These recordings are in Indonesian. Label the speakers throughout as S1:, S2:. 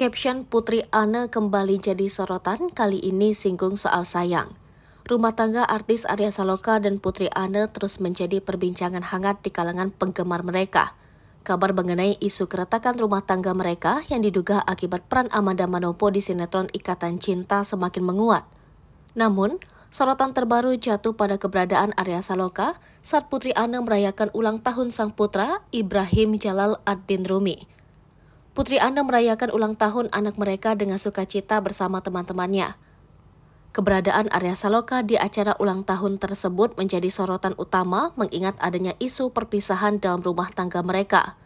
S1: Caption Putri Anne kembali jadi sorotan, kali ini singgung soal sayang. Rumah tangga artis Arya Saloka dan Putri Anne terus menjadi perbincangan hangat di kalangan penggemar mereka. Kabar mengenai isu keretakan rumah tangga mereka yang diduga akibat peran Amanda Manopo di sinetron Ikatan Cinta semakin menguat. Namun, sorotan terbaru jatuh pada keberadaan Arya Saloka saat Putri Anne merayakan ulang tahun sang putra Ibrahim Jalal Ad-Din Rumi. Putri Anda merayakan ulang tahun anak mereka dengan sukacita bersama teman-temannya. Keberadaan Arya Saloka di acara ulang tahun tersebut menjadi sorotan utama mengingat adanya isu perpisahan dalam rumah tangga mereka.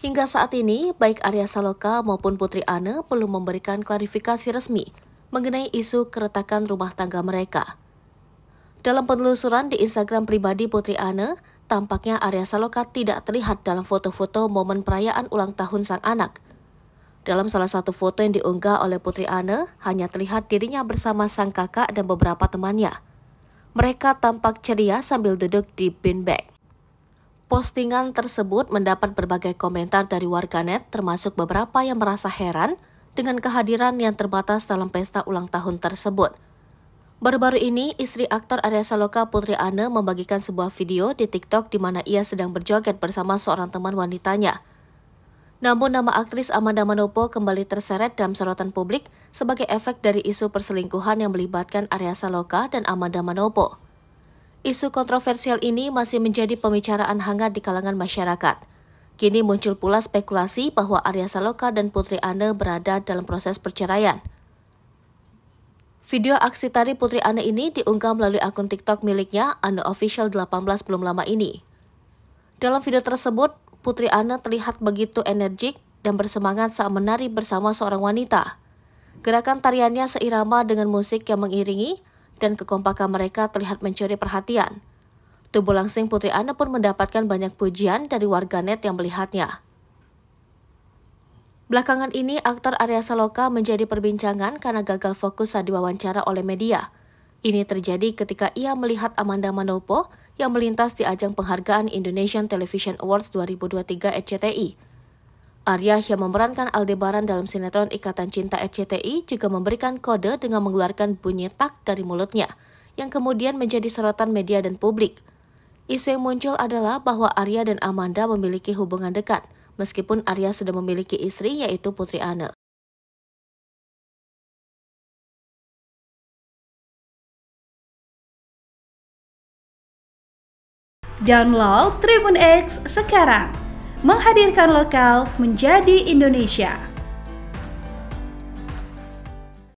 S1: Hingga saat ini, baik Arya Saloka maupun Putri Anne belum memberikan klarifikasi resmi mengenai isu keretakan rumah tangga mereka. Dalam penelusuran di Instagram pribadi Putri Anne, Tampaknya Arya Saloka tidak terlihat dalam foto-foto momen perayaan ulang tahun sang anak. Dalam salah satu foto yang diunggah oleh Putri Anne, hanya terlihat dirinya bersama sang kakak dan beberapa temannya. Mereka tampak ceria sambil duduk di beanbag. Postingan tersebut mendapat berbagai komentar dari warganet, termasuk beberapa yang merasa heran dengan kehadiran yang terbatas dalam pesta ulang tahun tersebut. Baru-baru ini, istri aktor Arya Saloka Putri Ana, membagikan sebuah video di TikTok di mana ia sedang berjoget bersama seorang teman wanitanya. Namun nama aktris Amanda Manopo kembali terseret dalam sorotan publik sebagai efek dari isu perselingkuhan yang melibatkan Arya Saloka dan Amanda Manopo. Isu kontroversial ini masih menjadi pembicaraan hangat di kalangan masyarakat. Kini muncul pula spekulasi bahwa Arya Saloka dan Putri Ana berada dalam proses perceraian. Video aksi tari Putri Ana ini diunggah melalui akun TikTok miliknya Anne Official 18 belum lama ini. Dalam video tersebut, Putri Ana terlihat begitu energik dan bersemangat saat menari bersama seorang wanita. Gerakan tariannya seirama dengan musik yang mengiringi dan kekompakan mereka terlihat mencuri perhatian. Tubuh langsing Putri Ana pun mendapatkan banyak pujian dari warganet yang melihatnya. Belakangan ini, aktor Arya Saloka menjadi perbincangan karena gagal fokus saat diwawancara oleh media. Ini terjadi ketika ia melihat Amanda Manopo yang melintas di ajang penghargaan Indonesian Television Awards 2023 SCTI. E Arya yang memerankan Aldebaran dalam sinetron Ikatan Cinta SCTI e juga memberikan kode dengan mengeluarkan bunyi tak dari mulutnya, yang kemudian menjadi sorotan media dan publik. Isu yang muncul adalah bahwa Arya dan Amanda memiliki hubungan dekat – meskipun Arya sudah memiliki istri yaitu Putri Anne. Download Tribun X sekarang, menghadirkan lokal menjadi Indonesia.